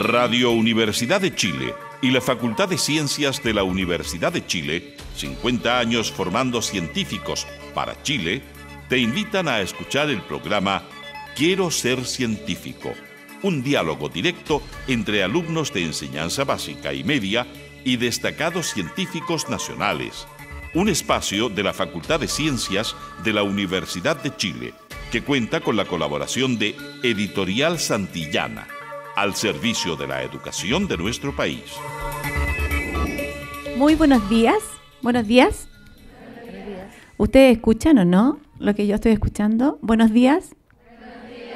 Radio Universidad de Chile y la Facultad de Ciencias de la Universidad de Chile, 50 años formando científicos para Chile, te invitan a escuchar el programa Quiero ser científico, un diálogo directo entre alumnos de enseñanza básica y media y destacados científicos nacionales. Un espacio de la Facultad de Ciencias de la Universidad de Chile, que cuenta con la colaboración de Editorial Santillana al servicio de la educación de nuestro país. Muy buenos días. Buenos días. ¿Ustedes escuchan o no lo que yo estoy escuchando? Buenos días. Buenos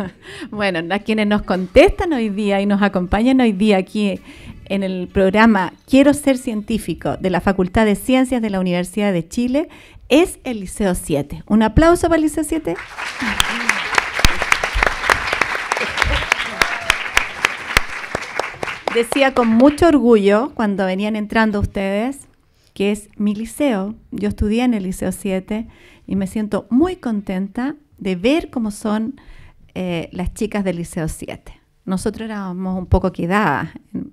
días. bueno, a quienes nos contestan hoy día y nos acompañan hoy día aquí en el programa Quiero ser científico de la Facultad de Ciencias de la Universidad de Chile es el Liceo 7. Un aplauso para el Liceo 7. decía con mucho orgullo cuando venían entrando ustedes que es mi liceo. Yo estudié en el Liceo 7 y me siento muy contenta de ver cómo son eh, las chicas del Liceo 7. Nosotros éramos un poco quedadas,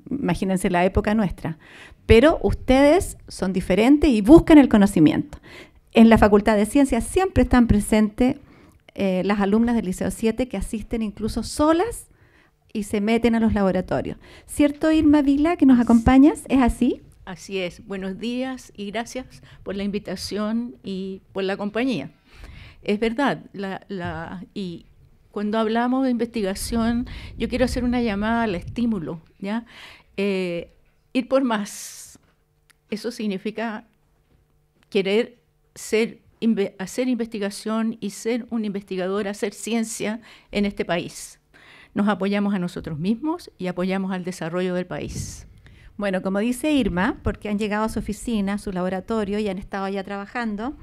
imagínense la época nuestra, pero ustedes son diferentes y buscan el conocimiento. En la Facultad de Ciencias siempre están presentes eh, las alumnas del Liceo 7 que asisten incluso solas y se meten a los laboratorios. ¿Cierto, Irma Vila, que nos acompañas? ¿Es así? Así es. Buenos días y gracias por la invitación y por la compañía. Es verdad, y cuando hablamos de investigación, yo quiero hacer una llamada al estímulo, ¿ya? Eh, ir por más. Eso significa querer ser, hacer investigación y ser un investigador, hacer ciencia en este país nos apoyamos a nosotros mismos y apoyamos al desarrollo del país. Bueno, como dice Irma, porque han llegado a su oficina, a su laboratorio y han estado allá trabajando,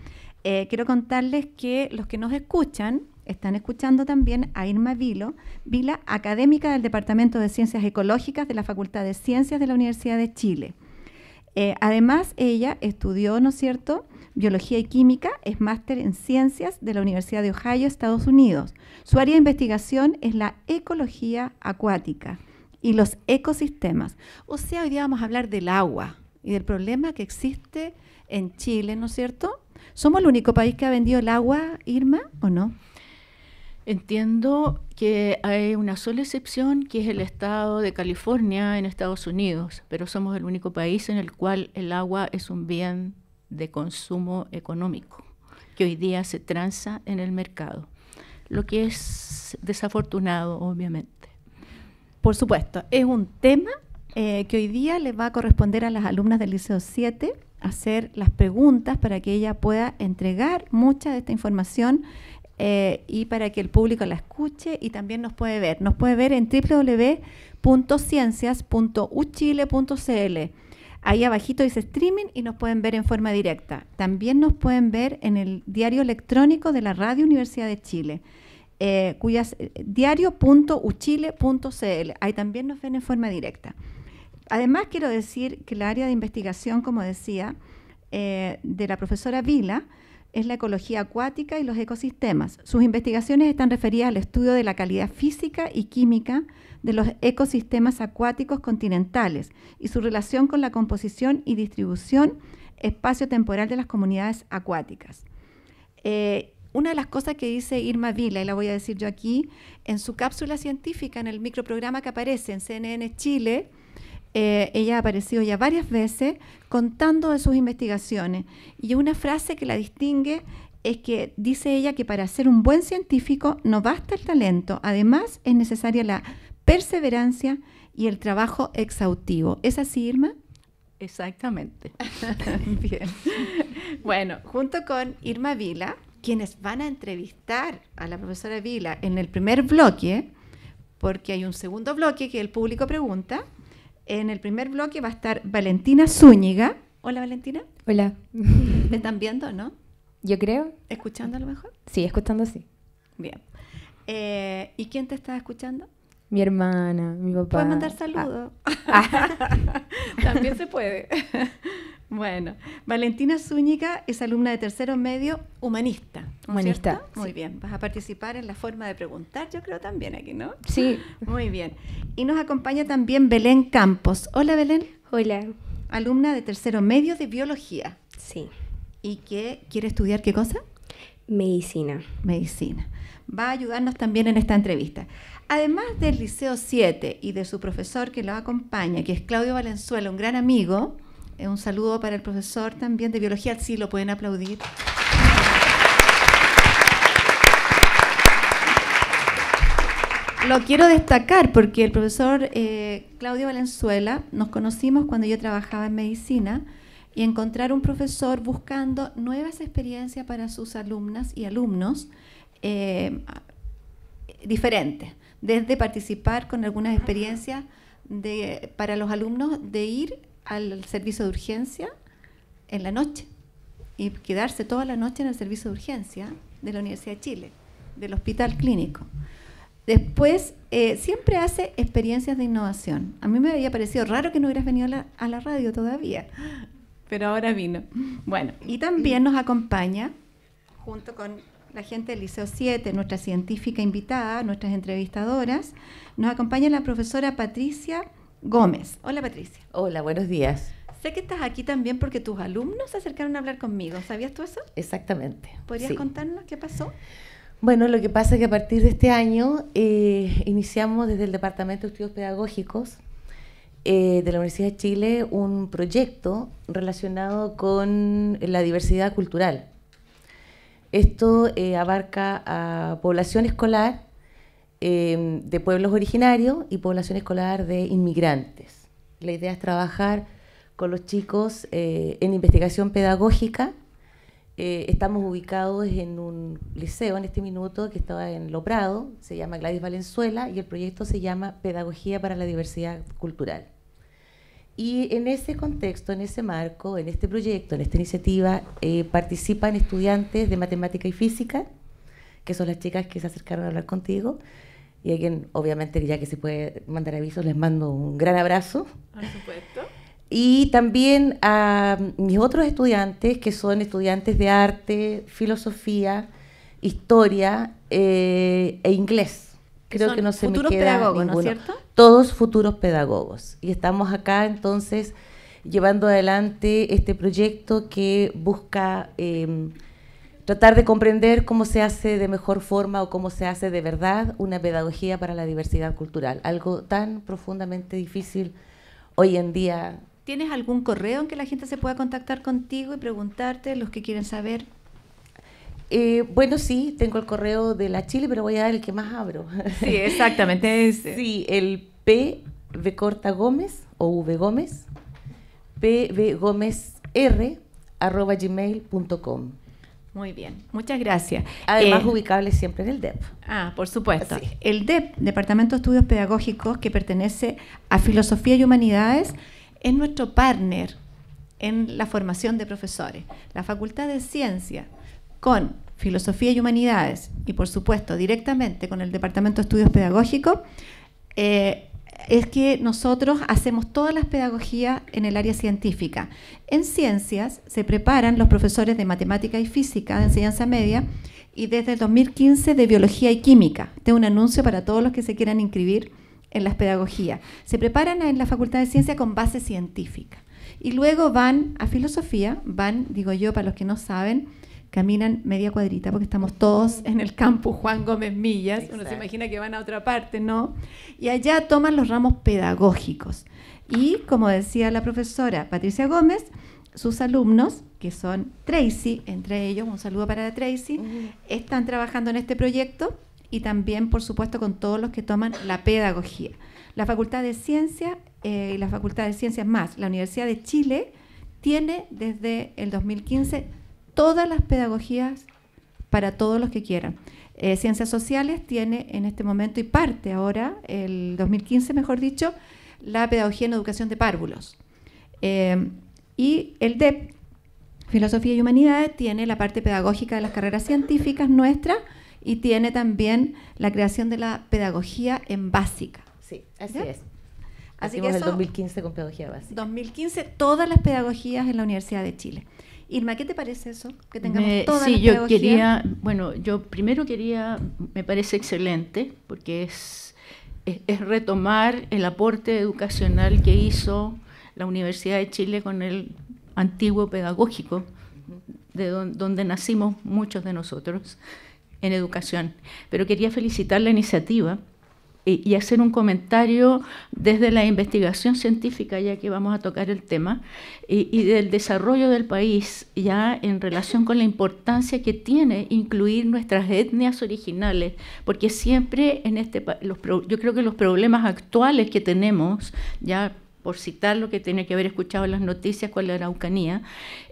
eh, quiero contarles que los que nos escuchan están escuchando también a Irma Vilo, Vila, académica del Departamento de Ciencias Ecológicas de la Facultad de Ciencias de la Universidad de Chile. Eh, además, ella estudió, ¿no es cierto?, Biología y Química, es máster en Ciencias de la Universidad de Ohio, Estados Unidos. Su área de investigación es la ecología acuática y los ecosistemas. O sea, hoy día vamos a hablar del agua y del problema que existe en Chile, ¿no es cierto? ¿Somos el único país que ha vendido el agua, Irma, o no? Entiendo que hay una sola excepción, que es el estado de California en Estados Unidos, pero somos el único país en el cual el agua es un bien de consumo económico que hoy día se tranza en el mercado, lo que es desafortunado, obviamente. Por supuesto, es un tema eh, que hoy día le va a corresponder a las alumnas del Liceo 7 hacer las preguntas para que ella pueda entregar mucha de esta información eh, y para que el público la escuche y también nos puede ver. Nos puede ver en www.ciencias.uchile.cl. Ahí abajito dice streaming y nos pueden ver en forma directa. También nos pueden ver en el diario electrónico de la Radio Universidad de Chile. Eh, cuyas eh, diario.uchile.cl. Ahí también nos ven en forma directa. Además, quiero decir que el área de investigación, como decía, eh, de la profesora Vila es la ecología acuática y los ecosistemas. Sus investigaciones están referidas al estudio de la calidad física y química de los ecosistemas acuáticos continentales y su relación con la composición y distribución espacio-temporal de las comunidades acuáticas. Eh, una de las cosas que dice Irma Vila, y la voy a decir yo aquí, en su cápsula científica, en el microprograma que aparece en CNN Chile, eh, ella ha aparecido ya varias veces contando de sus investigaciones. Y una frase que la distingue es que dice ella que para ser un buen científico no basta el talento, además es necesaria la perseverancia y el trabajo exhaustivo. ¿Es así, Irma? Exactamente. Bien. Bueno, junto con Irma Vila, quienes van a entrevistar a la profesora Vila en el primer bloque, porque hay un segundo bloque que el público pregunta. En el primer bloque va a estar Valentina Zúñiga. Hola Valentina. Hola. ¿Me están viendo, no? Yo creo. ¿Escuchando a lo mejor? Sí, escuchando sí. Bien. Eh, ¿Y quién te está escuchando? mi hermana, mi papá. Puedes mandar saludos. Ah. También se puede. bueno, Valentina Zúñiga es alumna de tercero medio humanista. humanista. Muy bien, vas a participar en la forma de preguntar, yo creo también aquí, ¿no? Sí. Muy bien. Y nos acompaña también Belén Campos. Hola Belén. Hola. Alumna de tercero medio de biología. Sí. ¿Y qué quiere estudiar qué cosa? Medicina. Medicina. Va a ayudarnos también en esta entrevista. Además del Liceo 7 y de su profesor que lo acompaña, que es Claudio Valenzuela, un gran amigo, eh, un saludo para el profesor también de biología, sí, lo pueden aplaudir. Lo quiero destacar porque el profesor eh, Claudio Valenzuela nos conocimos cuando yo trabajaba en medicina y encontrar un profesor buscando nuevas experiencias para sus alumnas y alumnos eh, diferentes desde participar con algunas experiencias de, para los alumnos de ir al servicio de urgencia en la noche y quedarse toda la noche en el servicio de urgencia de la Universidad de Chile, del hospital clínico. Después, eh, siempre hace experiencias de innovación. A mí me había parecido raro que no hubieras venido a la radio todavía, pero ahora vino. Bueno, y también nos acompaña, junto con la gente del Liceo 7, nuestra científica invitada, nuestras entrevistadoras. Nos acompaña la profesora Patricia Gómez. Hola Patricia. Hola, buenos días. Sé que estás aquí también porque tus alumnos se acercaron a hablar conmigo. ¿Sabías tú eso? Exactamente. ¿Podrías contarnos qué pasó? Bueno, lo que pasa es que a partir de este año eh, iniciamos desde el Departamento de Estudios Pedagógicos eh, de la Universidad de Chile un proyecto relacionado con la diversidad cultural. Esto eh, abarca a población escolar eh, de pueblos originarios y población escolar de inmigrantes. La idea es trabajar con los chicos eh, en investigación pedagógica. estamos ubicados en un liceo en este minuto que estaba en Loprado, se llama Gladys Valenzuela y el proyecto se llama Pedagogía para la Diversidad Cultural. Y en ese contexto, en ese marco, en este proyecto, en esta iniciativa, eh, participan estudiantes de matemática y física, que son las chicas que se acercaron a hablar contigo, y a quien obviamente ya que se puede mandar avisos les mando un gran abrazo. Por supuesto. Y también a mis otros estudiantes, que son estudiantes de arte, filosofía, historia eh, e inglés creo que no se futuros pedagogos, ¿no es cierto? Todos futuros pedagogos. Y estamos acá entonces llevando adelante este proyecto que busca em, tratar de comprender cómo se hace de mejor forma o cómo se hace de verdad una pedagogía para la diversidad cultural, algo tan profundamente difícil hoy en día. ¿Tienes algún correo en que la gente se pueda contactar contigo y preguntarte los que quieren saber? Eh, bueno, sí, tengo el correo de la Chile, pero voy a dar el que más abro. Sí, exactamente ese. Sí, el P. Corta Gómez o V. Gómez, P. R, Muy bien, muchas gracias. Además, eh, ubicable siempre en el DEP. Ah, por supuesto. El DEP, Departamento de Estudios Pedagógicos, que pertenece a Filosofía y Humanidades, es nuestro partner en la formación de profesores. La Facultad de Ciencias con Filosofía y Humanidades y por supuesto directamente con el Departamento de Estudios Pedagógicos, eh, es que nosotros hacemos todas las pedagogías en el área científica. En ciencias se preparan los profesores de matemática y física de enseñanza media y desde el 2015 de biología y química. Tengo este un anuncio para todos los que se quieran inscribir en las pedagogías. Se preparan en la Facultad de Ciencia con base científica. Y luego van a filosofía, van, digo yo, para los que no saben, caminan media cuadrita porque estamos todos en el campus Juan Gómez Millas, uno se imagina que van a otra parte, ¿no? Y allá toman los ramos pedagógicos. Y como decía la profesora Patricia Gómez, sus alumnos, que son Tracy, entre ellos, un saludo para Tracy, están trabajando en este proyecto y también, por supuesto, con todos los que toman la pedagogía. La Facultad de Ciencias y eh, la Facultad de Ciencias más, la Universidad de Chile, tiene desde el 2015 todas las pedagogías para todos los que quieran. Eh, Ciencias Sociales tiene en este momento y parte ahora, el 2015 mejor dicho, la pedagogía en educación de párvulos. Eh, y el DEP, Filosofía y Humanidades, tiene la parte pedagógica de las carreras científicas nuestra y tiene también la creación de la pedagogía en básica. Sí, así es. Así que el 2015 con pedagogía básica. 2015, todas las pedagogías en la Universidad de Chile. Irma, ¿qué te parece eso? Que tengamos toda Sí, yo quería, bueno, yo primero quería, me parece excelente, porque es, es, retomar el aporte educacional que hizo la Universidad de Chile con el antiguo pedagógico, de donde nacimos muchos de nosotros en educación. Pero quería felicitar la iniciativa y hacer un comentario desde la investigación científica, ya que vamos a tocar el tema, y, del desarrollo del país, ya en relación con la importancia que tiene incluir nuestras etnias originales, porque siempre en este país yo creo que los problemas actuales que tenemos, ya por citar lo que tiene que haber escuchado en las noticias con la Araucanía,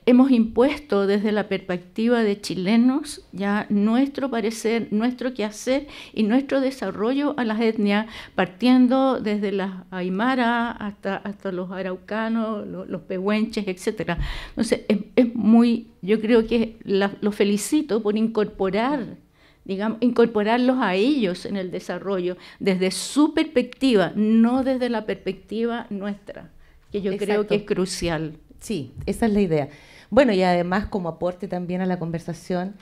hemos impuesto desde la perspectiva de chilenos ya nuestro parecer, nuestro quehacer y nuestro desarrollo a las etnias, partiendo desde las aymara hasta, hasta los araucanos, los, pehuenches, etc. Entonces, es, muy, yo creo que los felicito por incorporar digamos, incorporarlos a ellos en el desarrollo desde su perspectiva, no desde la perspectiva nuestra, que yo creo que es crucial. Sí, esa es la idea. Bueno, y además como aporte también a la conversación,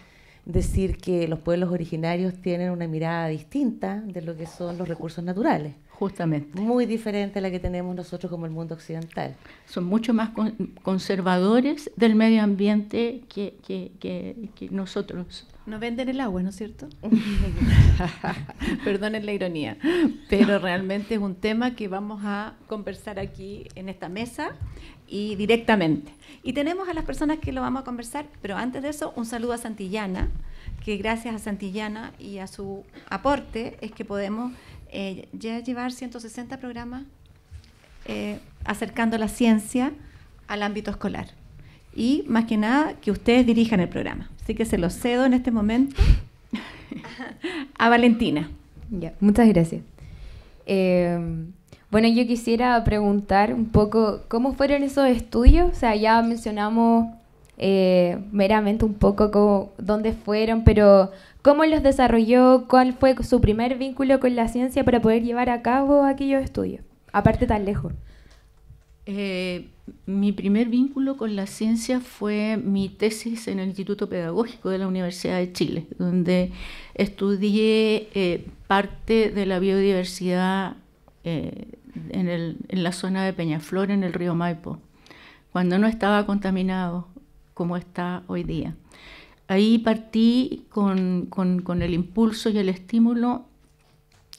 decir que los pueblos originarios tienen una mirada distinta de lo que son los recursos naturales. Justamente. Muy diferente a la que tenemos nosotros como el mundo occidental. Son mucho más conservadores del medio ambiente que, que nosotros. No venden el agua, ¿no es cierto? Perdonen la ironía, pero realmente es un tema que vamos a conversar aquí en esta mesa y directamente. Y tenemos a las personas que lo vamos a conversar, pero antes de eso, un saludo a Santillana, que gracias a Santillana y a su aporte es que podemos eh, ya llevar 160 programas eh, acercando la ciencia al ámbito escolar. Y más que nada, que ustedes dirijan el programa. Así que se los cedo en este momento a Valentina. Ya, muchas gracias. Eh, bueno, yo quisiera preguntar un poco cómo fueron esos estudios. O sea, ya mencionamos eh, meramente un poco cómo, dónde fueron, pero cómo los desarrolló, cuál fue su primer vínculo con la ciencia para poder llevar a cabo aquellos estudios, aparte tan lejos. Eh, mi primer vínculo con la ciencia fue mi tesis en el Instituto Pedagógico de la Universidad de Chile, donde estudié eh, parte de la biodiversidad en, la zona de Peñaflor, en el río Maipo, cuando no estaba contaminado como está hoy día. Ahí partí con, el impulso y el estímulo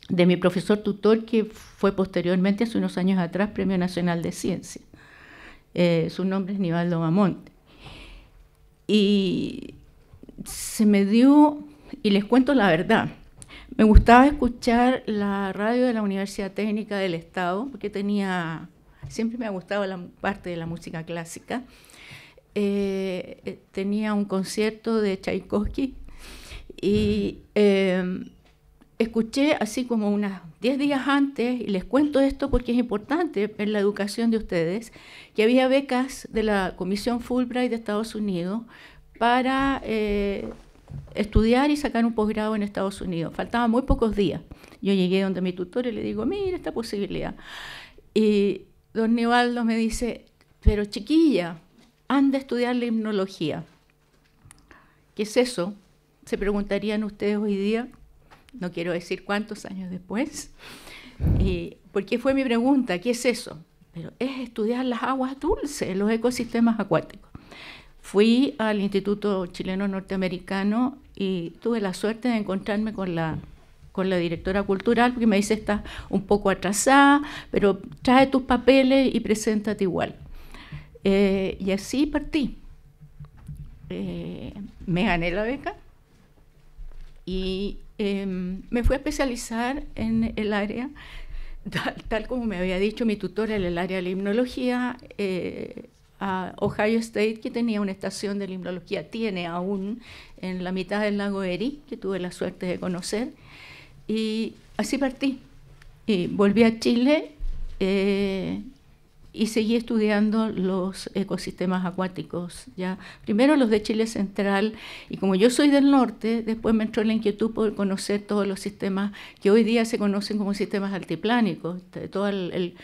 de mi profesor tutor, que fue posteriormente, hace unos años atrás, Premio Nacional de Ciencia. Eh, su nombre es Nivaldo Mamonte. Y se me dio, y les cuento la verdad, me gustaba escuchar la radio de la Universidad Técnica del Estado, porque tenía, siempre me ha gustado la parte de la música clásica. Eh, eh, tenía un concierto de Tchaikovsky y em, escuché así como unas 10 días antes, y les cuento esto porque es importante en la educación de ustedes, que había becas de la Comisión Fulbright de Estados Unidos para eh, estudiar y sacar un posgrado en Estados Unidos. Faltaban muy pocos días. Yo llegué donde mi tutor y le digo, mira esta posibilidad. Y don Nevaldo me dice, pero chiquilla, anda a estudiar la hipnología. ¿Qué es eso? Se preguntarían ustedes hoy día, no quiero decir cuántos años después, y, porque fue mi pregunta, ¿qué es eso? Pero es estudiar las aguas dulces, los ecosistemas acuáticos. Fui al Instituto Chileno Norteamericano y tuve la suerte de encontrarme con la con la directora cultural, porque me dice, estás un poco atrasada, pero trae tus papeles y preséntate igual. Eh, y así partí. Eh, me gané la beca y em, me fui a especializar en el área, tal, como me había dicho mi tutor en el área de la hipnología, eh, Ohio State, que tenía una estación de limnología, tiene aún en la mitad del lago Erie, que tuve la suerte de conocer. Y así partí. Y volví a Chile eh, y seguí estudiando los ecosistemas acuáticos. ¿ya? Primero los de Chile Central y como yo soy del norte, después me entró la inquietud por conocer todos los sistemas que hoy día se conocen como sistemas altiplánicos, todo el,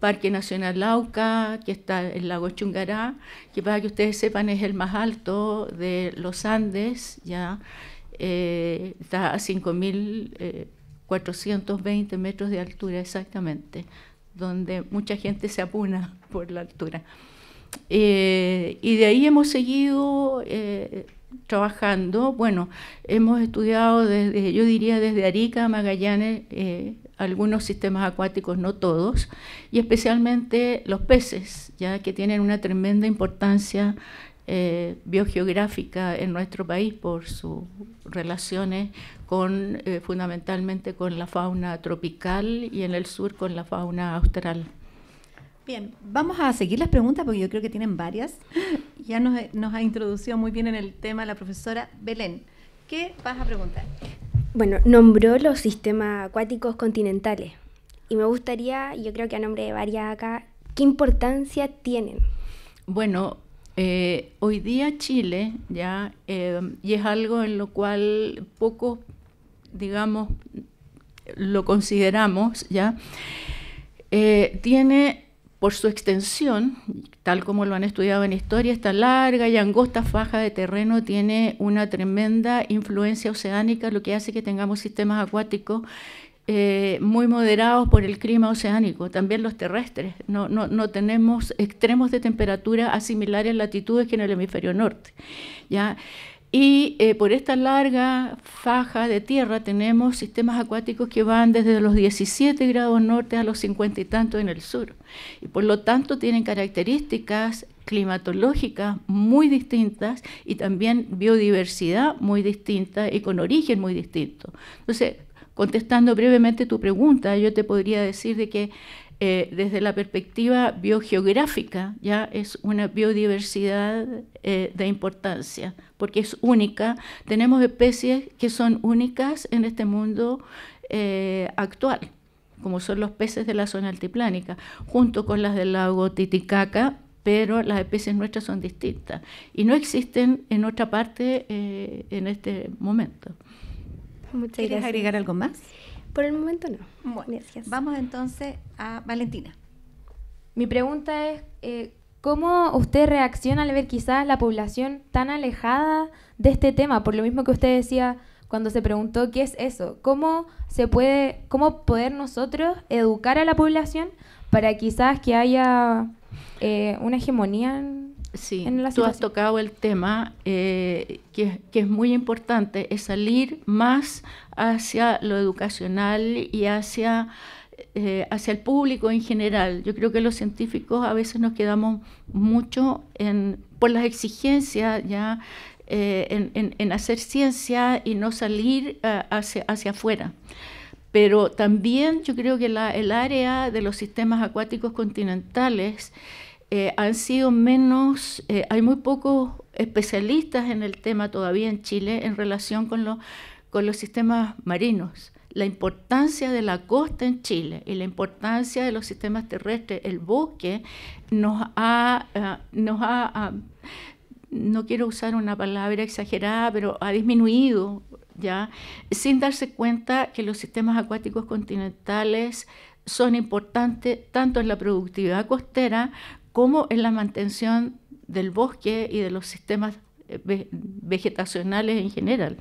Parque Nacional Lauca, que está el lago Chungará, que para que ustedes sepan es el más alto de los Andes, ya eh, está a 5.420 eh, metros de altura exactamente donde mucha gente se apuna por la altura. Eh, y de ahí hemos seguido eh, trabajando. Bueno, hemos estudiado desde, yo diría desde Arica a Magallanes, eh, algunos sistemas acuáticos, no todos, y especialmente los peces, ya que tienen una tremenda importancia biogeográfica en nuestro país por sus relaciones eh, fundamentalmente con la fauna tropical y en el sur con la fauna austral. Bien, vamos a seguir las preguntas porque yo creo que tienen varias. Ya nos, ha introducido muy bien en el tema la profesora Belén. ¿Qué vas a preguntar? Bueno, nombró los sistemas acuáticos continentales y me gustaría, yo creo que a nombre de varias acá, ¿qué importancia tienen? Bueno, eh, hoy día Chile, ya, eh, y es algo en lo cual pocos digamos, lo consideramos, ¿ya? Eh, tiene por su extensión, tal como lo han estudiado en historia, esta larga y angosta faja de terreno tiene una tremenda influencia oceánica, lo que hace que tengamos sistemas acuáticos eh, muy moderados por el clima oceánico, también los terrestres. No, no tenemos extremos de temperatura a similares latitudes que en el hemisferio norte. ¿ya? Y eh, por esta larga faja de tierra tenemos sistemas acuáticos que van desde los 17 grados norte a los 50 y tanto en el sur. Y por lo tanto tienen características climatológicas muy distintas y también biodiversidad muy distinta y con origen muy distinto. Entonces, contestando brevemente tu pregunta, yo te podría decir de que eh, desde la perspectiva biogeográfica, ya es una biodiversidad eh, de importancia, porque es única. Tenemos especies que son únicas en este mundo eh, actual, como son los peces de la zona altiplánica, junto con las del lago Titicaca, pero las especies nuestras son distintas y no existen en otra parte en este momento. ¿Quieres agregar algo más? Por el momento no. Bueno, Vamos entonces a Valentina. Mi pregunta es, eh, ¿cómo usted reacciona al ver quizás la población tan alejada de este tema? Por lo mismo que usted decía cuando se preguntó qué es eso. ¿Cómo se puede, cómo poder nosotros educar a la población para quizás que haya eh, una hegemonía en Sí, tú has tocado el tema eh, que, es muy importante, es salir más hacia lo educacional y hacia, eh, hacia el público en general. Yo creo que los científicos a veces nos quedamos mucho por las exigencias ya eh, en, hacer ciencia y no salir hacia, hacia afuera pero también yo creo que el área de los sistemas acuáticos continentales eh, han sido menos, eh, hay muy pocos especialistas en el tema todavía en Chile en relación con, con los sistemas marinos. La importancia de la costa en Chile y la importancia de los sistemas terrestres, el bosque, nos ha, eh, ah, no quiero usar una palabra exagerada, pero ha disminuido ya, sin darse cuenta que los sistemas acuáticos continentales son importantes tanto en la productividad costera como en la mantención del bosque y de los sistemas eh, vegetacionales en general.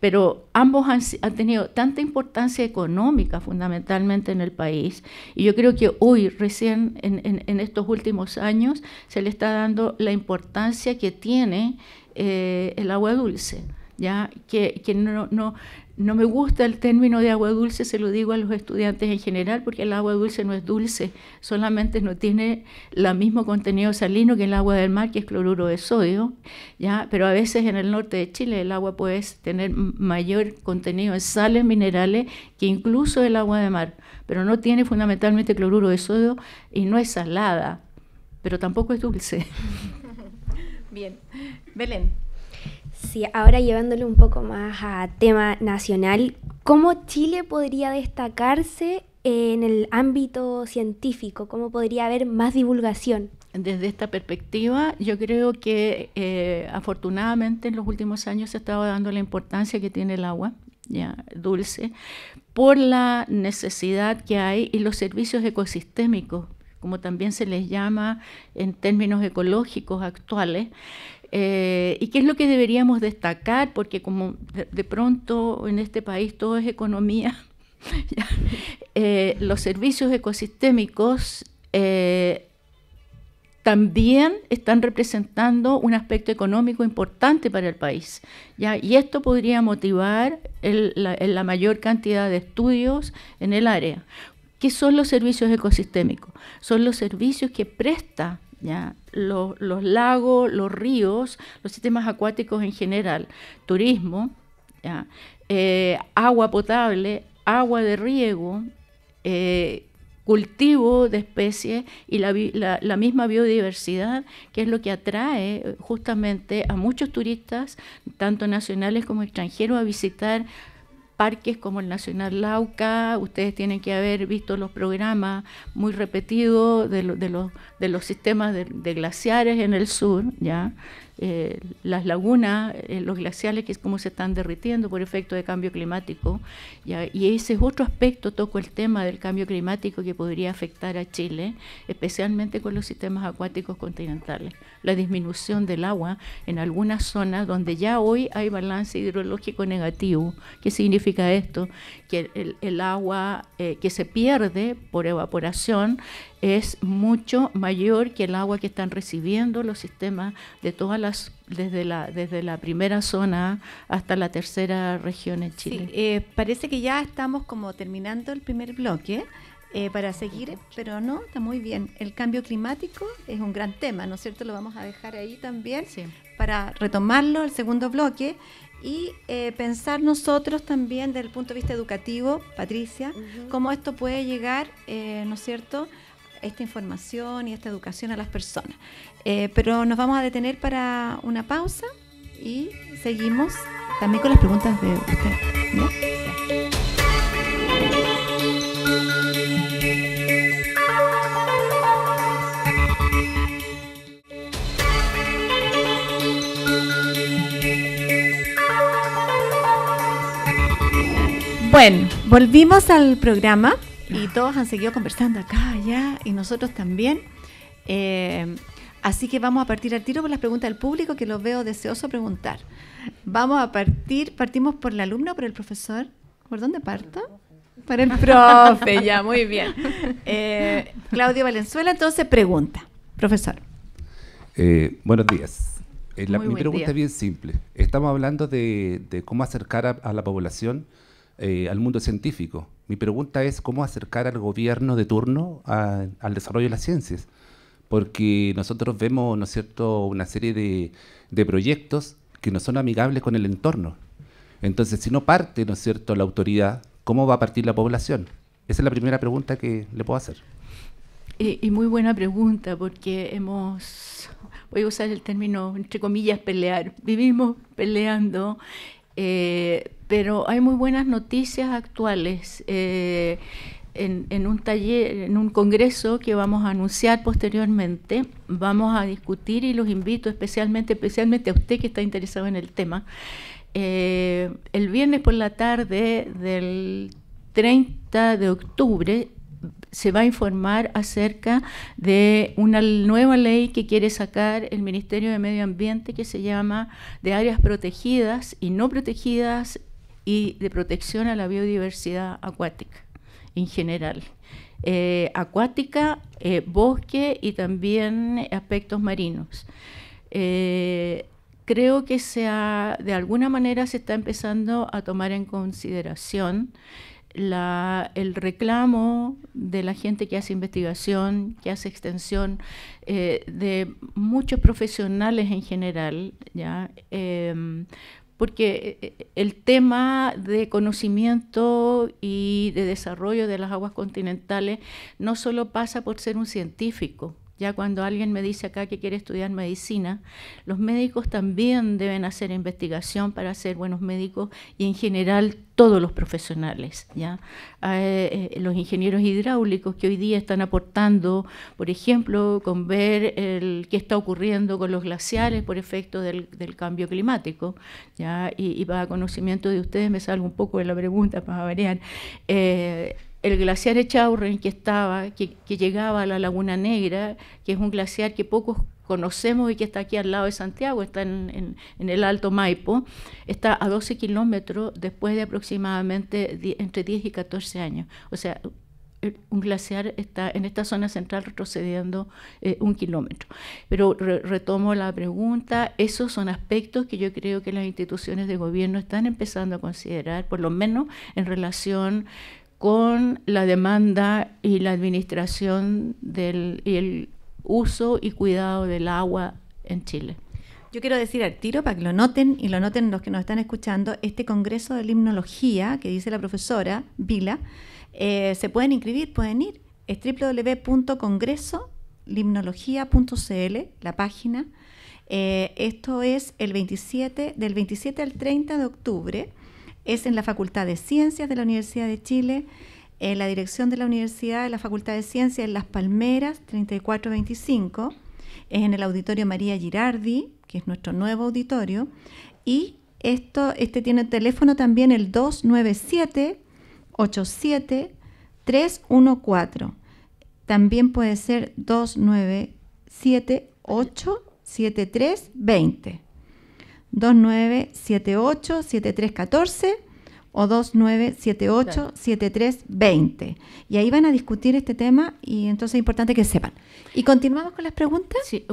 Pero ambos han, tenido tanta importancia económica fundamentalmente en el país y yo creo que hoy, recién en, estos últimos años, se le está dando la importancia que tiene eh, el agua dulce. ¿Ya? que, no, no, no me gusta el término de agua dulce, se lo digo a los estudiantes en general, porque el agua dulce no es dulce, solamente no tiene el mismo contenido salino que el agua del mar, que es cloruro de sodio, ¿ya? pero a veces en el norte de Chile el agua puede tener mayor contenido en sales minerales que incluso el agua de mar, pero no tiene fundamentalmente cloruro de sodio y no es salada, pero tampoco es dulce. Bien, Belén. Sí, ahora llevándolo un poco más a tema nacional, ¿cómo Chile podría destacarse en el ámbito científico? ¿Cómo podría haber más divulgación? Desde esta perspectiva, yo creo que eh, afortunadamente en los últimos años se ha estado dando la importancia que tiene el agua ya, dulce por la necesidad que hay y los servicios ecosistémicos como también se les llama en términos ecológicos actuales, eh, ¿Y qué es lo que deberíamos destacar? Porque como de, pronto en este país todo es economía, eh, los servicios ecosistémicos eh, también están representando un aspecto económico importante para el país. ¿ya? Y esto podría motivar la, mayor cantidad de estudios en el área. ¿Qué son los servicios ecosistémicos? Son los servicios que presta ¿ya? los, lagos, los ríos, los sistemas acuáticos en general, turismo, eh, agua potable, agua de riego, eh, cultivo de especies y la, misma biodiversidad, que es lo que atrae eh, justamente a muchos turistas, tanto nacionales como extranjeros, a visitar parques como el Nacional Lauca, ustedes tienen que haber visto los programas muy repetidos de, de, los sistemas de, de glaciares en el sur, ¿ya? Eh, las lagunas, eh, los glaciales, que es como se están derritiendo por efecto de cambio climático. y ese es otro aspecto, toco el tema del cambio climático que podría afectar a Chile, especialmente con los sistemas acuáticos continentales. La disminución del agua en algunas zonas donde ya hoy hay balance hidrológico negativo. ¿Qué significa esto? Que el, agua eh, que se pierde por evaporación es mucho mayor que el agua que están recibiendo los sistemas de todas las desde la desde la primera zona hasta la tercera región en Chile. Eh, parece que ya estamos como terminando el primer bloque. Eh, para seguir, pero no, está muy bien. El cambio climático es un gran tema, ¿no es cierto? Lo vamos a dejar ahí también para retomarlo el segundo bloque y eh, pensar nosotros también desde el punto de vista educativo, Patricia, cómo esto puede llegar, ¿no es cierto?, esta información y esta educación a las personas. Eh, pero nos vamos a detener para una pausa y seguimos también con las preguntas de usted. Bueno, volvimos al programa y todos han seguido conversando acá, allá, y nosotros también. Eh, así que vamos a partir al tiro por las preguntas del público que los veo deseoso preguntar. Vamos a partir, partimos por el alumno, por el profesor. ¿Por dónde parto? Para el profe, ya, muy bien. Eh, Claudio Valenzuela, entonces pregunta, profesor. Eh, buenos días. Eh, mi pregunta es bien simple. Estamos hablando de, cómo acercar a la población al mundo científico. Mi pregunta es cómo acercar al gobierno de turno al desarrollo de las ciencias, porque nosotros vemos, ¿no es cierto?, una serie de, proyectos que no son amigables con el entorno. Entonces, si no parte, ¿no es cierto?, la autoridad, ¿cómo va a partir la población? Esa es la primera pregunta que le puedo hacer. y, muy buena pregunta, porque hemos, voy a usar el término, entre comillas, pelear. Vivimos peleando eh, pero hay muy buenas noticias actuales. Eh, en, un taller, en un congreso que vamos a anunciar posteriormente, vamos a discutir y los invito especialmente, especialmente a usted que está interesado en el tema. Eh, el viernes por la tarde del 30 de octubre se va a informar acerca de una nueva ley que quiere sacar el Ministerio de Medio Ambiente que se llama de áreas protegidas y no protegidas y de protección a la biodiversidad acuática en general. Eh, acuática, eh, bosque y también aspectos marinos. Eh, creo que de alguna manera se está empezando a tomar en consideración el reclamo de la gente que hace investigación, que hace extensión, eh, de muchos profesionales en general, ¿ya? Em, porque eh, el tema de conocimiento y de desarrollo de las aguas continentales no solo pasa por ser un científico, ya cuando alguien me dice acá que quiere estudiar medicina, los médicos también deben hacer investigación para ser buenos médicos y en general todos los profesionales. ¿ya? Eh, eh, los ingenieros hidráulicos que hoy día están aportando, por ejemplo, con ver el, qué está ocurriendo con los glaciares por efecto del, cambio climático. ¿ya? Y, para conocimiento de ustedes me salgo un poco de la pregunta para variar. Eh, el glaciar Echaurren que estaba, que, llegaba a la Laguna Negra, que es un glaciar que pocos conocemos y que está aquí al lado de Santiago, está en, el Alto Maipo, está a 12 kilómetros después de aproximadamente entre 10 y 14 años. O sea, eh, un glaciar está en esta zona central retrocediendo eh, un kilómetro. Pero retomo la pregunta, esos son aspectos que yo creo que las instituciones de gobierno están empezando a considerar, por lo menos en relación con la demanda y la administración del, y el uso y cuidado del agua en Chile. Yo quiero decir al tiro, para que lo noten y lo noten los que nos están escuchando, este Congreso de Limnología que dice la profesora Vila, eh, se pueden inscribir, pueden ir. Es www.congresolimnología.cl, la página. Eh, esto es el 27, del 27 al 30 de octubre es en la Facultad de Ciencias de la Universidad de Chile, en la dirección de la Universidad de la Facultad de Ciencias en Las Palmeras, 3425, es en el Auditorio María Girardi, que es nuestro nuevo auditorio, y esto, este tiene el teléfono también el 297 87 314. También puede ser 297 873 20. 2978-7314 o 2978-7320. Y ahí van a discutir este tema y entonces es importante que sepan. ¿Y continuamos con las preguntas? Sí,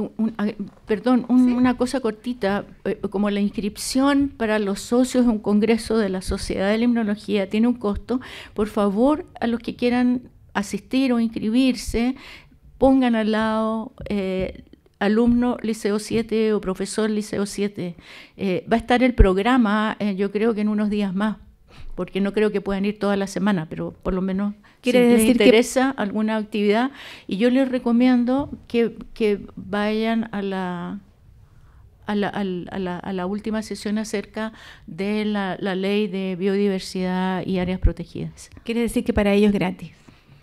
perdón, una cosa cortita, eh, como la inscripción para los socios de un congreso de la Sociedad de Limnología tiene un costo, por favor, a los que quieran asistir o inscribirse, pongan al lado eh, alumno Liceo 7 o profesor Liceo 7. Eh, va a estar el programa, eh, yo creo que en unos días más, porque no creo que puedan ir toda la semana, pero por lo menos ¿Quiere les interesa alguna actividad. Y yo les recomiendo que, vayan a la a la, a, a la, última sesión acerca de la, la ley de biodiversidad y áreas protegidas. Quiere decir que para ellos es gratis.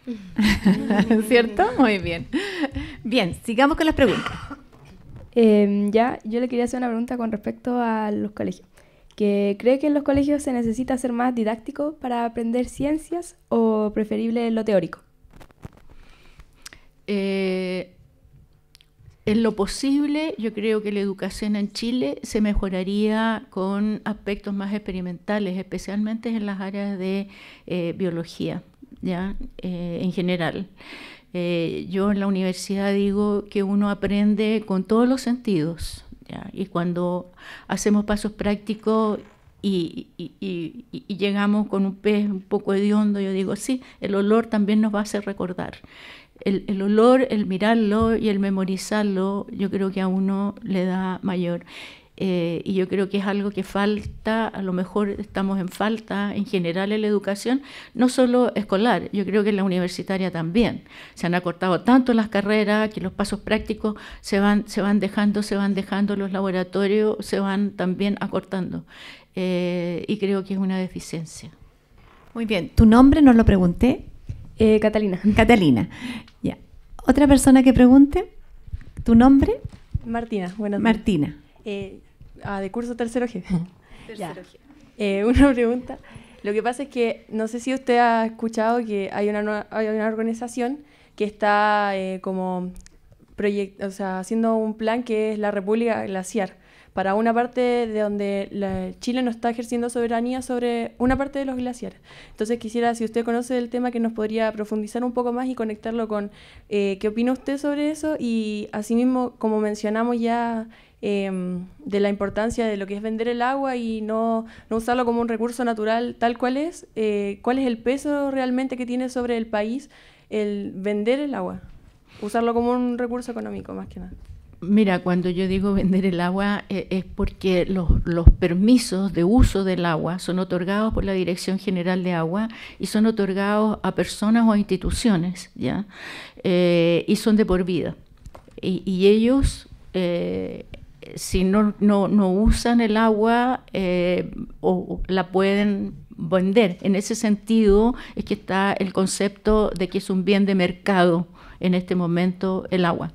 ¿Cierto? Muy bien. Bien, sigamos con las preguntas. Em, ya, yo le quería hacer una pregunta con respecto a los colegios. ¿Que cree que en los colegios se necesita ser más didáctico para aprender ciencias o preferible lo teórico? Eh, en lo posible, yo creo que la educación en Chile se mejoraría con aspectos más experimentales, especialmente en las áreas de eh, biología. ¿ya? Eh, en general. Eh, yo en la universidad digo que uno aprende con todos los sentidos, y cuando hacemos pasos prácticos y, llegamos con un pez un poco hediondo, yo digo, sí, el olor también nos va a hacer recordar. El, el, olor, el mirarlo y el memorizarlo, yo creo que a uno le da mayor. Eh, y yo creo que es algo que falta, a lo mejor estamos en falta en general en la educación, no solo escolar, yo creo que en la universitaria también. Se han acortado tanto las carreras que los pasos prácticos se van, se van dejando, se van dejando, los laboratorios se van también acortando. Eh, y creo que es una deficiencia. Muy bien, ¿tu nombre no lo pregunté? Eh, Catalina. Catalina, ya. ¿Otra persona que pregunte? ¿Tu nombre? Martina, buenas Martina. Eh, ah, de curso tercero G. Eh, una pregunta. Lo que pasa es que no sé si usted ha escuchado que hay una, hay una organización que está eh, como o sea, haciendo un plan que es la República Glaciar para una parte de donde Chile no está ejerciendo soberanía sobre una parte de los glaciares. Entonces quisiera, si usted conoce el tema, que nos podría profundizar un poco más y conectarlo con eh, qué opina usted sobre eso y asimismo, como mencionamos ya em, de la importancia de lo que es vender el agua y no, no usarlo como un recurso natural tal cual es, eh, ¿cuál es el peso realmente que tiene sobre el país el vender el agua? Usarlo como un recurso económico, más que nada. Mira, cuando yo digo vender el agua eh, es porque los, permisos de uso del agua son otorgados por la Dirección General de Agua y son otorgados a personas o instituciones, ¿ya? Eh, y son de por vida. Y, ellos, eh, si no, no, no, usan el agua, o la pueden vender. En ese sentido es que está el concepto de que es un bien de mercado en este momento el agua.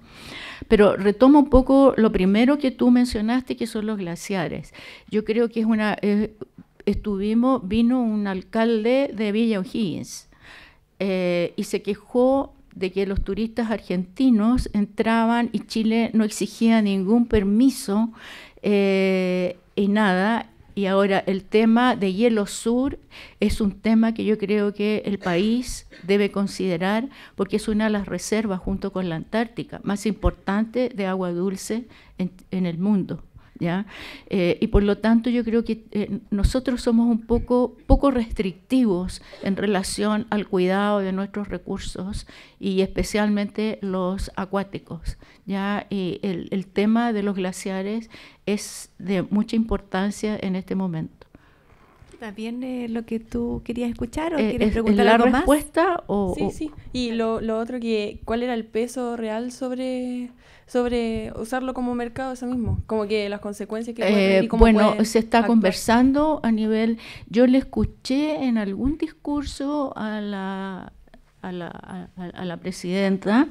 Pero retomo un poco lo primero que tú mencionaste, que son los glaciares. Yo creo que es una... estuvimos, vino un alcalde de Villa O'Higgins eh, y se quejó de que los turistas argentinos entraban y Chile no exigía ningún permiso eh, y nada, y ahora el tema de hielo sur es un tema que yo creo que el país debe considerar porque es una de las reservas junto con la Antártica más importante de agua dulce en, en el mundo. Eh, y por lo tanto yo creo que eh, nosotros somos un poco, poco restrictivos en relación al cuidado de nuestros recursos y especialmente los acuáticos. ¿ya? el tema de los glaciares es de mucha importancia en este momento también eh, lo que tú querías escuchar o eh, querías preguntar la respuesta O, sí, sí. Y lo, lo, otro que, ¿cuál era el peso real sobre, sobre usarlo como mercado eso mismo? Como que las consecuencias que y cómo Bueno, se está conversando a nivel... Yo le escuché en algún discurso a la, a la, a la presidenta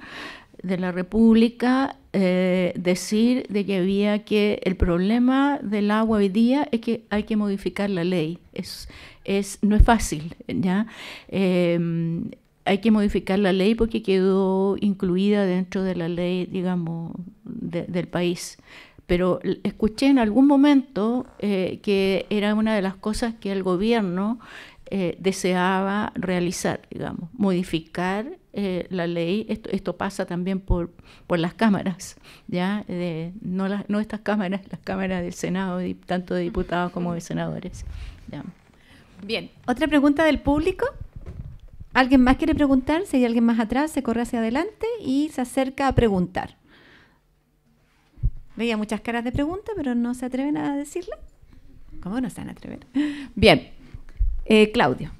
de la República eh, decir de que había que el problema del agua hoy día es que hay que modificar la ley. Es, es, no es fácil, ¿ya? Em, hay que modificar la ley porque quedó incluida dentro de la ley, digamos, del país. Pero escuché en algún momento eh, que era una de las cosas que el gobierno eh, deseaba realizar, digamos, modificar eh, la ley. Esto, esto pasa también por, las cámaras, ¿ya? De, no, las, no estas cámaras, las cámaras del Senado, tanto de diputados como de senadores. Bien, otra pregunta del público. ¿Alguien más quiere preguntar? Si hay alguien más atrás, se corre hacia adelante y se acerca a preguntar. Veía muchas caras de pregunta, pero no se atreven a decirla. ¿Cómo no se van atrever? Bien, eh, Claudio.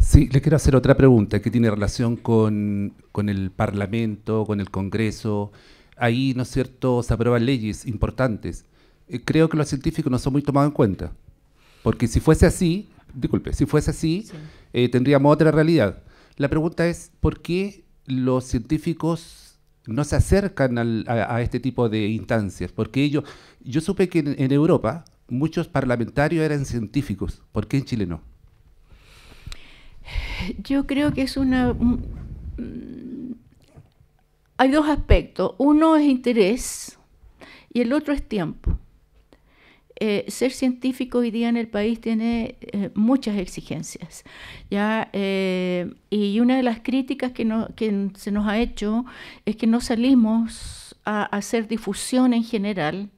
Sí, le quiero hacer otra pregunta que tiene relación con, el Parlamento, con el Congreso. Ahí, ¿no es cierto?, se aprueban leyes importantes. Eh, creo que los científicos no son muy tomados en cuenta. Porque si fuese así, disculpe, si fuese así, eh, tendríamos otra realidad. La pregunta es, ¿por qué los científicos no se acercan a, este tipo de instancias? Porque ellos, yo supe que en Europa muchos parlamentarios eran científicos. ¿Por qué en Chile no? Yo creo que es una... Mm, mm, hay dos aspectos. Uno es interés y el otro es tiempo. Eh, ser científico hoy día en el país tiene eh, muchas exigencias. ¿ya? Eh, y una de las críticas que, que se nos ha hecho es que no salimos a hacer difusión en general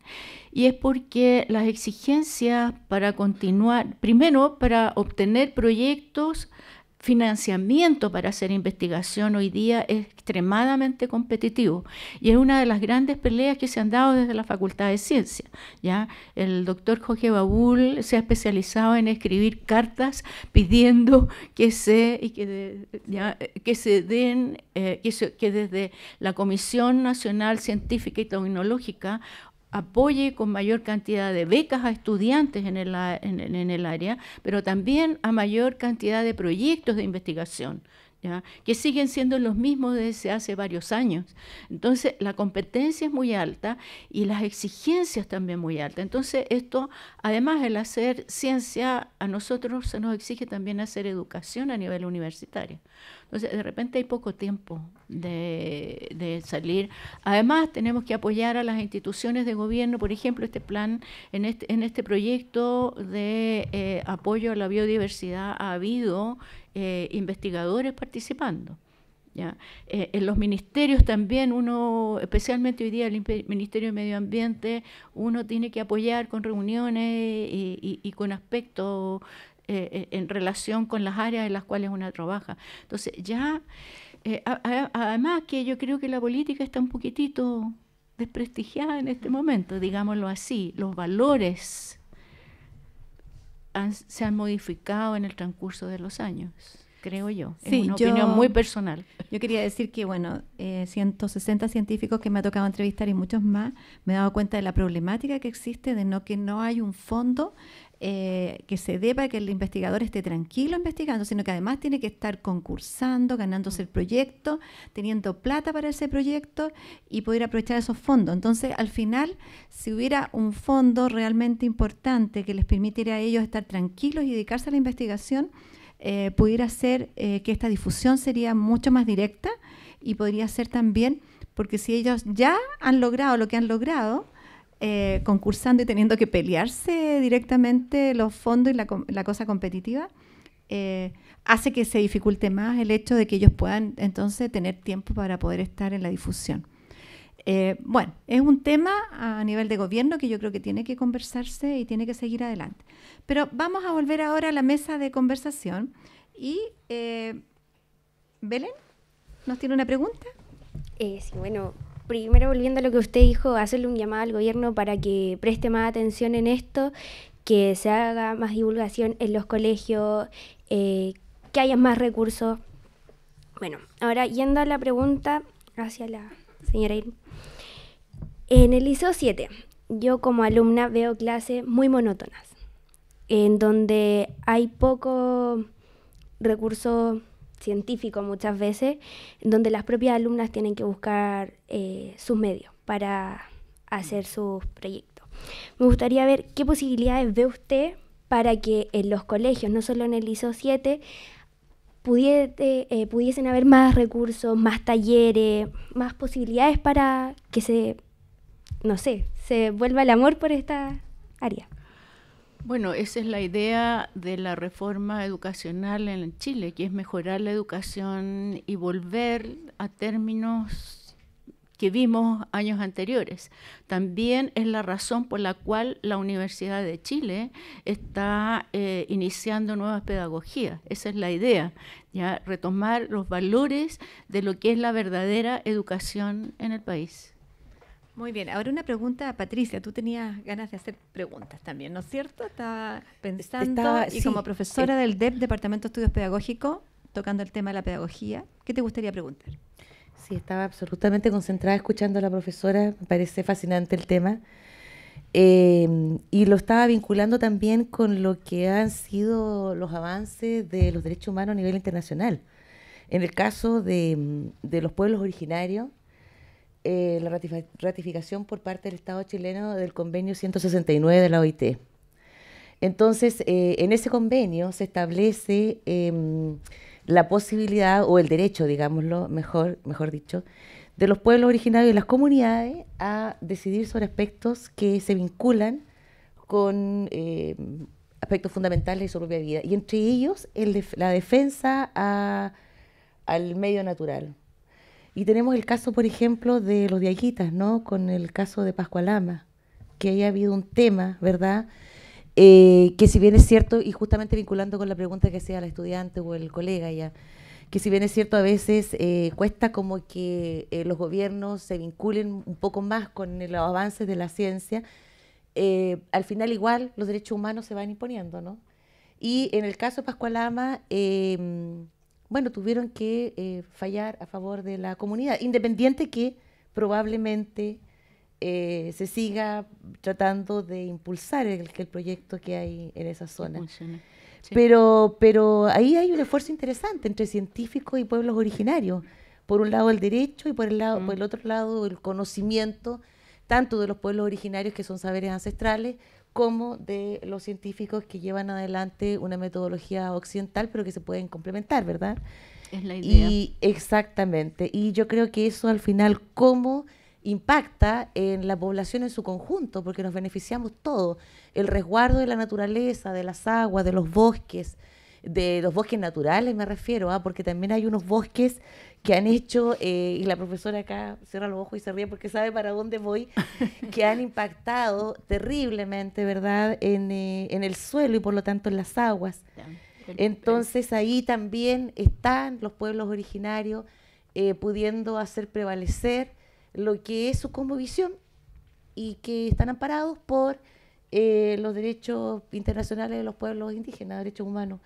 y es porque las exigencias para continuar, primero para obtener proyectos, financiamiento para hacer investigación hoy día es extremadamente competitivo y es una de las grandes peleas que se han dado desde la Facultad de Ciencia. ¿ya? El doctor Jorge Babul se ha especializado en escribir cartas pidiendo que se, que, se den, eh, que desde la Comisión Nacional Científica y Tecnológica apoye con mayor cantidad de becas a estudiantes en el, área, pero también a mayor cantidad de proyectos de investigación. ¿Ya? que siguen siendo los mismos desde hace varios años. Entonces, la competencia es muy alta y las exigencias también muy altas. Entonces, esto, además del hacer ciencia, a nosotros se nos exige también hacer educación a nivel universitario. Entonces, de repente hay poco tiempo de, salir. Además, tenemos que apoyar a las instituciones de gobierno, por ejemplo, este plan, en este, en este proyecto de eh, apoyo a la biodiversidad ha habido eh, investigadores participando. Eh, en los ministerios también uno, especialmente hoy día el Ministerio de Medio Ambiente, uno tiene que apoyar con reuniones y con aspectos eh, eh, en relación con las áreas en las cuales uno trabaja. Entonces, ya, eh, además que yo creo que la política está un poquitito desprestigiada en este momento, digámoslo así, los valores se han modificado en el transcurso de los años creo yo. es una yo, opinión muy personal. Yo quería decir que, bueno, 160 científicos que me ha tocado entrevistar y muchos más, me he dado cuenta de la problemática que existe de no que no hay un fondo eh, que se deba que el investigador esté tranquilo investigando, sino que además tiene que estar concursando, ganándose el mm. proyecto, teniendo plata para ese proyecto y poder aprovechar esos fondos. Entonces, al final, si hubiera un fondo realmente importante que les permitiera a ellos estar tranquilos y dedicarse a la investigación, eh, pudiera ser eh, que esta difusión sería mucho más directa y podría ser también, porque si ellos ya han logrado lo que han logrado, eh, concursando y teniendo que pelearse directamente los fondos y la, cosa competitiva, eh, hace que se dificulte más el hecho de que ellos puedan entonces tener tiempo para poder estar en la difusión. Eh, bueno, es un tema a nivel de gobierno que yo creo que tiene que conversarse y tiene que seguir adelante. Pero vamos a volver ahora a la mesa de conversación y Belén nos tiene una pregunta. sí, bueno, primero volviendo a lo que usted dijo, hacerle un llamado al gobierno para que preste más atención en esto, que se haga más divulgación en los colegios, eh, que haya más recursos. Bueno, ahora yendo a la pregunta hacia la señora En el ISO 7, yo como alumna veo clases muy monótonas, en donde hay poco recurso científico muchas veces, donde las propias alumnas tienen que buscar eh, sus medios para hacer mm. sus proyectos. Me gustaría ver qué posibilidades ve usted para que en los colegios, no solo en el ISO 7, eh, pudiesen haber más recursos, más talleres, más posibilidades para que se, no sé, se vuelva el amor por esta área. Bueno, esa es la idea de la reforma educacional en Chile, que es mejorar la educación y volver a términos que vimos años anteriores. También es la razón por la cual la Universidad de Chile está eh, iniciando nuevas pedagogías. Esa es la idea, ya retomar los valores de lo que es la verdadera educación en el país. Muy bien, ahora una pregunta, a Patricia, tú tenías ganas de hacer preguntas también, ¿no es cierto? Estaba pensando, y como profesora del DEP, Departamento de Estudios Pedagógicos, tocando el tema de la pedagogía, ¿qué te gustaría preguntar? Sí, estaba absolutamente concentrada escuchando a la profesora, me parece fascinante el tema. Eh, y lo estaba vinculando también con lo que han sido los avances de los derechos humanos a nivel internacional. En el caso de los pueblos originarios, eh, la ratificación por parte del Estado chileno del convenio 169 de la OIT. Entonces, eh, en ese convenio se establece em, la posibilidad o el derecho, digámoslo mejor, mejor dicho, de los pueblos originarios y las comunidades a decidir sobre aspectos que se vinculan con em, aspectos fundamentales de su propia vida, y entre ellos la defensa al medio natural. Y tenemos el caso, por ejemplo, de los diaguitas, ¿no? Con el caso de Pascualama, que ahí ha habido un tema, ¿verdad? Eh, que si bien es cierto, y justamente vinculando con la pregunta que hacía la estudiante o el colega ya, que si bien es cierto, a veces eh, cuesta como que eh, los gobiernos se vinculen un poco más con los avances de la ciencia, al final igual los derechos humanos se van imponiendo, ¿no? Y en el caso de Pascualama, bueno, tuvieron que eh, fallar a favor de la comunidad, independiente que probablemente eh, se siga tratando de impulsar el, proyecto que hay en esa zona. Pero, pero ahí hay un esfuerzo interesante entre científicos y pueblos originarios. Por un lado el derecho y por el, lado, por el mm. otro lado el conocimiento, tanto de los pueblos originarios que son saberes ancestrales, como de los científicos que llevan adelante una metodología occidental, pero que se pueden complementar, ¿verdad? Es la idea. Y exactamente. Y yo creo que eso al final, ¿cómo impacta en la población en su conjunto? Porque nos beneficiamos todos. El resguardo de la naturaleza, de las aguas, de los bosques, de los bosques naturales, me refiero, ¿ah? porque también hay unos bosques que han hecho, eh, y la profesora acá cierra los ojos y se ríe porque sabe para dónde voy, que han impactado terriblemente, ¿verdad?, en, eh, en el suelo y por lo tanto en las aguas. Entonces ahí también están los pueblos originarios eh, pudiendo hacer prevalecer lo que es su cosmovisión y que están amparados por los derechos internacionales de los pueblos indígenas, derechos humanos.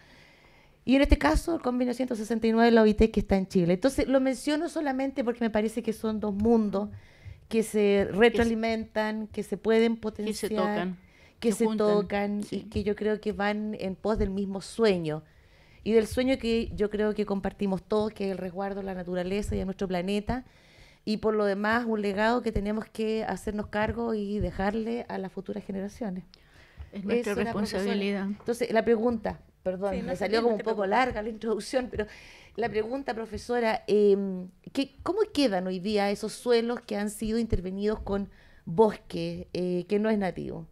Y en este caso, con 1969, 169 la OIT que está en Chile. Entonces, lo menciono solamente porque me parece que son dos mundos que se retroalimentan, que se pueden potenciar, que se tocan, que, se, tocan y que yo creo que van en pos del mismo sueño. Y del sueño que yo creo que compartimos todos, que es el resguardo a la naturaleza y a nuestro planeta. Y por lo demás, un legado que tenemos que hacernos cargo y dejarle a las futuras generaciones. Es nuestra responsabilidad. Entonces, la pregunta, Perdón, me salió como un poco larga la introducción, pero la pregunta, profesora, eh, ¿qué, ¿cómo quedan hoy día esos suelos que han sido intervenidos con bosque eh, que no es nativo?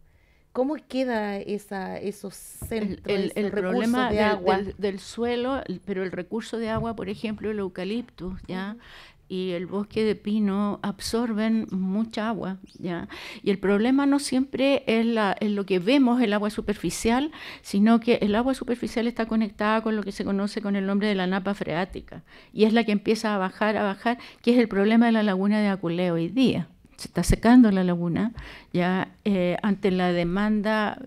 ¿Cómo queda esa, esos centros, el, problema de del, Del, suelo, pero el recurso de agua, por ejemplo, el eucaliptus, ¿ya? y el bosque de pino absorben mucha agua. ¿ya? Y el problema no siempre es, la, lo que vemos, el agua superficial, sino que el agua superficial está conectada con lo que se conoce con el nombre de la napa freática. Y es la que empieza a bajar, a bajar, que es el problema de la laguna de Aculeo hoy día se está secando la laguna, ya eh, ante la demanda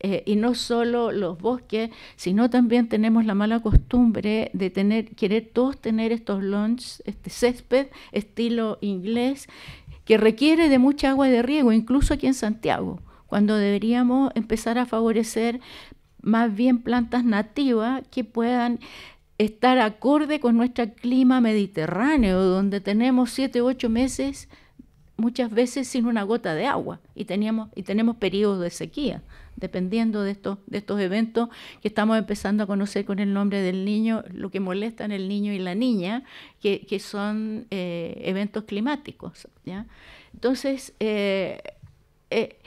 eh, y no solo los bosques, sino también tenemos la mala costumbre de tener, querer todos tener estos lawns, este césped estilo inglés, que requiere de mucha agua de riego, incluso aquí en Santiago, cuando deberíamos empezar a favorecer más bien plantas nativas que puedan estar acorde con nuestro clima mediterráneo, donde tenemos siete u ocho meses muchas veces sin una gota de agua y, y tenemos periodos de sequía dependiendo de estos, de estos eventos que estamos empezando a conocer con el nombre del niño, lo que molesta en el niño y la niña, que, son eh, eventos climáticos. Entonces, eh, eh,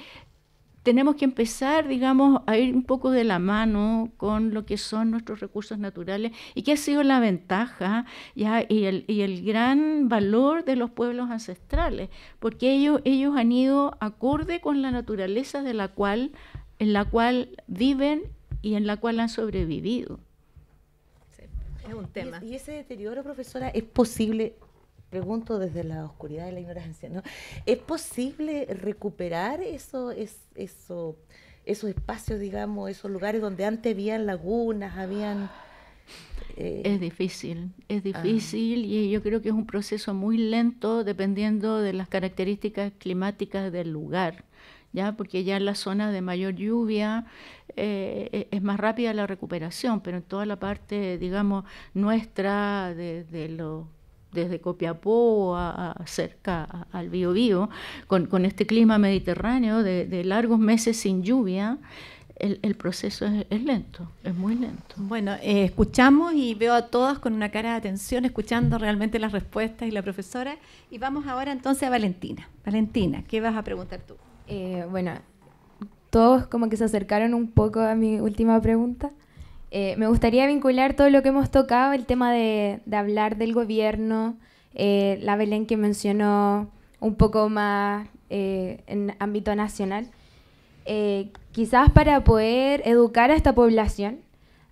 tenemos que empezar, digamos, a ir un poco de la mano con lo que son nuestros recursos naturales y que ha sido la ventaja y, el, gran valor de los pueblos ancestrales, porque ellos, ellos han ido acorde con la naturaleza de la cual en la cual viven y en la cual han sobrevivido. es un tema. ¿Y, ese deterioro, profesora, es posible, pregunto desde la oscuridad de la ignorancia, ¿no? ¿Es posible recuperar eso, es, esos espacios, digamos, esos lugares donde antes habían lagunas, habían... Eh, es difícil, es ah. difícil y yo creo que es un proceso muy lento dependiendo de las características climáticas del lugar. ¿ya? porque ya en la zona de mayor lluvia eh, e, es más rápida la recuperación, pero en toda la parte, digamos, nuestra, de, desde Copiapó a, cerca al Biobío, con, con, este clima mediterráneo de, largos meses sin lluvia, el, proceso es, lento, es muy lento. Bueno, eh, escuchamos y veo a todas con una cara de atención, escuchando realmente las respuestas y la profesora. Y vamos ahora entonces a Valentina. Valentina, ¿qué vas a preguntar tú? Eh, bueno, todos como que se acercaron un poco a mi última pregunta. Eh, me gustaría vincular todo lo que hemos tocado, el tema de, hablar del gobierno, eh, la Belén que mencionó un poco más en ámbito nacional. quizás para poder educar a esta población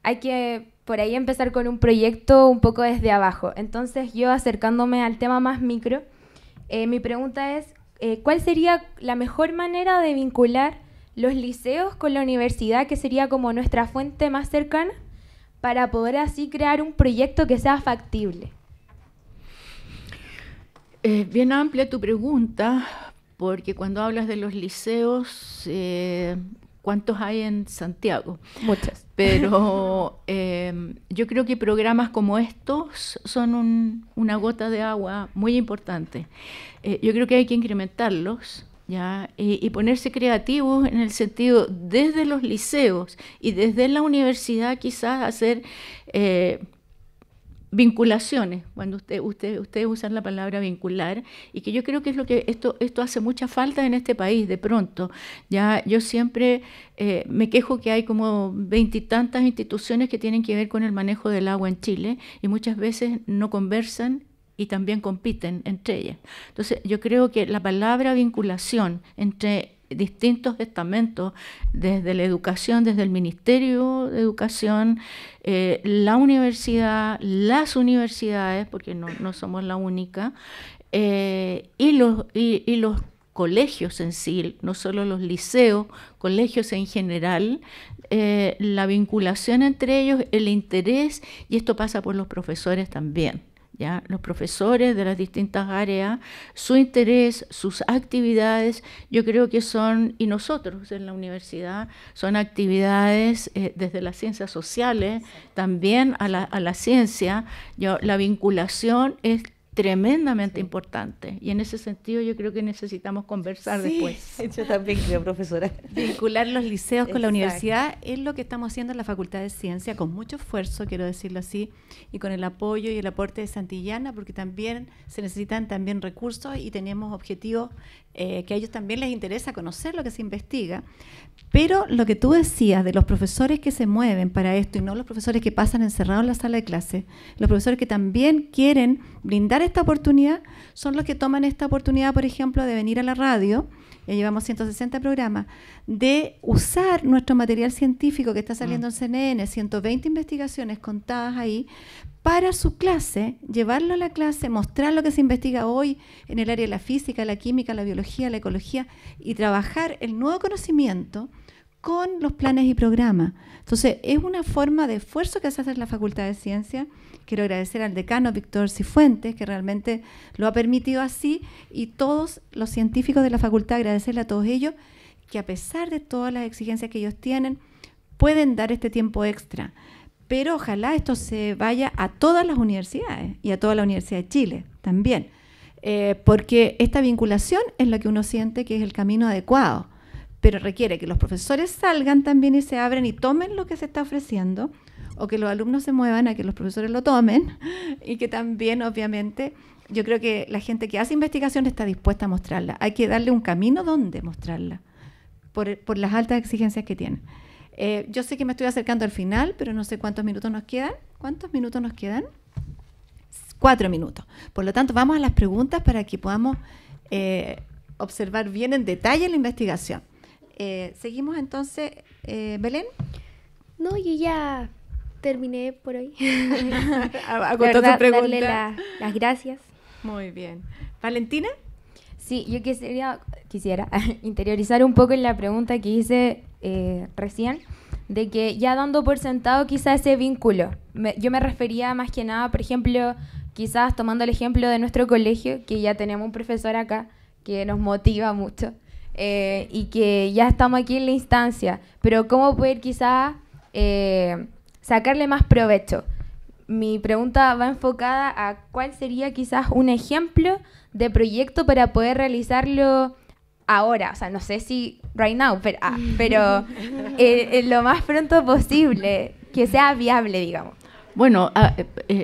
hay que por ahí empezar con un proyecto un poco desde abajo. Entonces yo acercándome al tema más micro, mi pregunta es, eh, cuál sería la mejor manera de vincular los liceos con la universidad, que sería como nuestra fuente más cercana, para poder así crear un proyecto que sea factible. bien amplia tu pregunta, porque cuando hablas de los liceos, eh, cuántos hay en Santiago. Muchas. Pero em, yo creo que programas como estos son una gota de agua muy importante. Eh, yo creo que hay que incrementarlos. ¿Ya? Y, ponerse creativos en el sentido desde los liceos y desde la universidad quizás hacer eh, vinculaciones, cuando usted, usted, ustedes usan la palabra vincular, y que yo creo que es lo que esto, esto hace mucha falta en este país de pronto. Ya yo siempre eh, me quejo que hay como veintitantas instituciones que tienen que ver con el manejo del agua en Chile y muchas veces no conversan y también compiten entre ellas. Entonces yo creo que la palabra vinculación entre distintos estamentos, desde la educación, desde el Ministerio de Educación, eh, la universidad, las universidades, porque no, somos la única, eh, y, los, y, los colegios en sí, no solo los liceos, colegios en general, eh, la vinculación entre ellos, el interés, y esto pasa por los profesores también. ¿ya? los profesores de las distintas áreas, su interés, sus actividades, yo creo que son, y nosotros en la universidad, son actividades eh, desde las ciencias sociales, también a la, a la ciencia, la vinculación es tremendamente importante. Y en ese sentido yo creo que necesitamos conversar después. Yo también creo, profesora. Vincular los liceos con la universidad es lo que estamos haciendo en la Facultad de Ciencia, con mucho esfuerzo, quiero decirlo así, y con el apoyo y el aporte de Santillana, porque también se necesitan también recursos y tenemos objetivos eh, que a ellos también les interesa conocer lo que se investiga. Pero lo que tú decías de los profesores que se mueven para esto y no los profesores que pasan encerrados en la sala de clase, los profesores que también quieren brindar esta oportunidad son los que toman esta oportunidad, por ejemplo, de venir a la radio ya llevamos 160 programas, de usar nuestro material científico que está mm. saliendo en CNN, 120 investigaciones contadas ahí, para su clase, llevarlo a la clase, mostrar lo que se investiga hoy en el área de la física, la química, la biología, la ecología, y trabajar el nuevo conocimiento con los planes y programas. Entonces, es una forma de esfuerzo que hace en la Facultad de Ciencias. Quiero agradecer al decano Víctor Cifuentes, que realmente lo ha permitido así, y todos los científicos de la facultad, agradecerle a todos ellos, que a pesar de todas las exigencias que ellos tienen, pueden dar este tiempo extra. Pero ojalá esto se vaya a todas las universidades y a toda la Universidad de Chile también, eh, porque esta vinculación es la que uno siente que es el camino adecuado pero requiere que los profesores salgan también y se abren y tomen lo que se está ofreciendo, o que los alumnos se muevan a que los profesores lo tomen, y que también, obviamente, yo creo que la gente que hace investigación está dispuesta a mostrarla. Hay que darle un camino donde mostrarla, por, las altas exigencias que tiene. Eh, yo sé que me estoy acercando al final, pero no sé cuántos minutos nos quedan. ¿Cuántos minutos nos quedan? Cuatro minutos. Por lo tanto, vamos a las preguntas para que podamos eh, observar bien en detalle la investigación. Eh, seguimos entonces, eh, Belén. No, yo ya terminé por hoy. contar ah, pregunta. Darle las gracias. Muy bien. ¿Valentina? Sí, yo quisiera, quisiera interiorizar un poco en la pregunta que hice eh, recién, de que ya dando por sentado Quizás ese vínculo. yo me refería más que nada, por ejemplo, quizás tomando el ejemplo de nuestro colegio, que ya tenemos un profesor acá que nos motiva mucho eh, y que ya estamos aquí en la instancia, pero cómo poder quizás eh, sacarle más provecho. Mi pregunta va enfocada a cuál sería quizás un ejemplo de proyecto para poder realizarlo ahora, o sea, no sé si right now, pero, ah, eh, lo más pronto posible, que sea viable, digamos. Bueno, ah,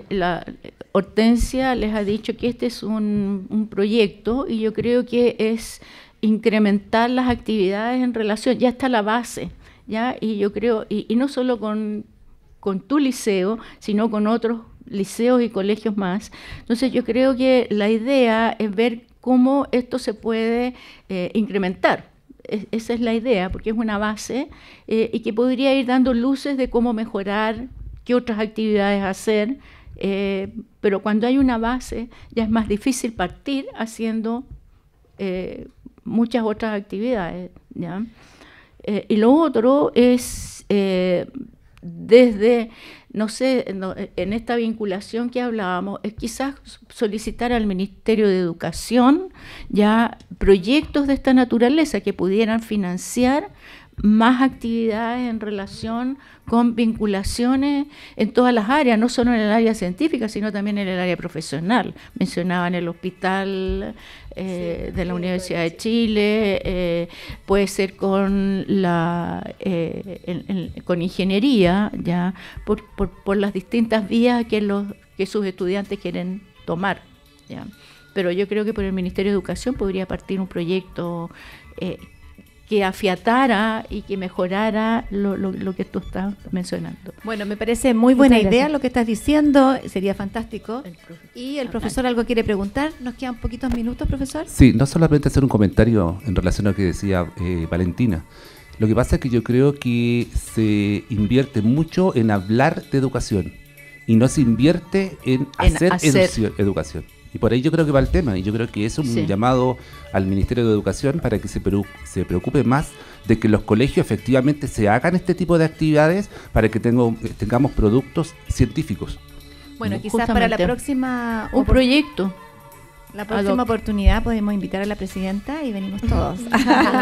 la, Hortensia les ha dicho que este es un, un proyecto y yo creo que es incrementar las actividades en relación, ya está la base, ¿ya? Y yo creo, y, no solo con, con tu liceo, sino con otros liceos y colegios más. Entonces yo creo que la idea es ver cómo esto se puede eh, incrementar. esa es la idea, porque es una base eh, y que podría ir dando luces de cómo mejorar, qué otras actividades hacer. Eh, pero cuando hay una base ya es más difícil partir haciendo muchas otras actividades. Eh, y lo otro es eh, desde, no sé, en esta vinculación que hablábamos, es quizás solicitar al Ministerio de Educación ya proyectos de esta naturaleza que pudieran financiar más actividades en relación con vinculaciones en todas las áreas, no solo en el área científica, sino también en el área profesional. Mencionaban el hospital eh, de la Universidad de Chile, eh, puede ser con la eh, con ingeniería, ya por, por, por, las distintas vías que los que sus estudiantes quieren tomar. Pero yo creo que por el Ministerio de Educación podría partir un proyecto que afiatara y que mejorara lo, lo, que tú estás mencionando. Bueno, me parece muy buena idea lo que estás diciendo, sería fantástico. y el profesor algo quiere preguntar, nos quedan poquitos minutos, profesor. Sí, no solamente hacer un comentario en relación a lo que decía eh, Valentina. Lo que pasa es que yo creo que se invierte mucho en hablar de educación y no se invierte en, hacer, educación. Y por ahí yo creo que va el tema, y yo creo que es un llamado al Ministerio de Educación para que se, preocupe más de que los colegios efectivamente se hagan este tipo de actividades para que tengamos productos científicos. Bueno, quizás para la próxima... Un proyecto. La próxima oportunidad podemos invitar a la presidenta y venimos todos.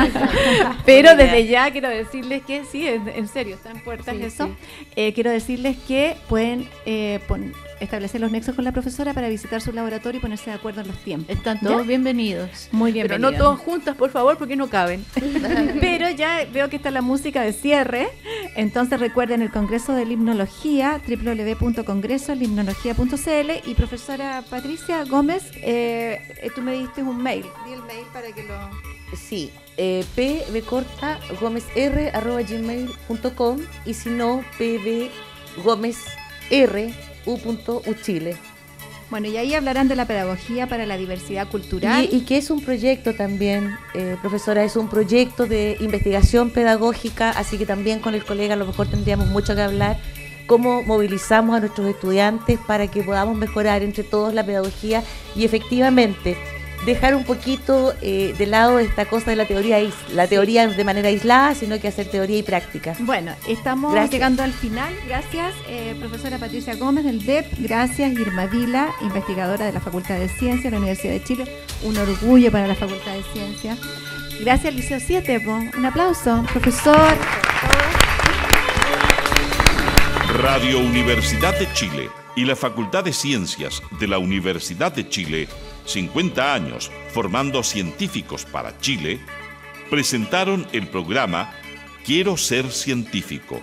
Pero desde ya quiero decirles que, sí, en, serio, están puertas eso. Eh, quiero decirles que pueden eh, poner establecer los nexos con la profesora para visitar su laboratorio y ponerse de acuerdo en los tiempos. Están todos bienvenidos. Muy bien. Pero no todos juntas, por favor, porque no caben. Pero ya veo que está la música de cierre. Entonces recuerden el Congreso de Limnología, www.congresolimnología.cl y profesora Patricia Gómez, eh, tú me diste un mail. Di el mail para que lo... Sí, eh, pbcorta y si no, pb chile Bueno, y ahí hablarán de la pedagogía para la diversidad cultural. Y, que es un proyecto también, eh, profesora, es un proyecto de investigación pedagógica, así que también con el colega a lo mejor tendríamos mucho que hablar, cómo movilizamos a nuestros estudiantes para que podamos mejorar entre todos la pedagogía y efectivamente dejar un poquito eh, de lado esta cosa de la teoría, la teoría de manera aislada, sino que hacer teoría y práctica. Bueno, estamos llegando al final. Gracias, eh, profesora Patricia Gómez del DEP. Gracias, Irma Vila, investigadora de la Facultad de Ciencias de la Universidad de Chile. Un orgullo para la Facultad de Ciencias. Gracias, Liceo 7. Un aplauso, profesor. Radio Universidad de Chile y la Facultad de Ciencias de la Universidad de Chile 50 años formando científicos para Chile, presentaron el programa Quiero ser científico,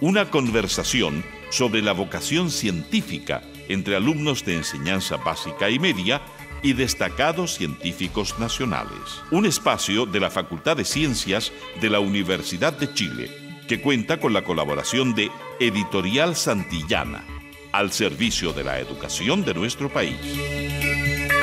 una conversación sobre la vocación científica entre alumnos de enseñanza básica y media y destacados científicos nacionales. Un espacio de la Facultad de Ciencias de la Universidad de Chile que cuenta con la colaboración de Editorial Santillana, al servicio de la educación de nuestro país.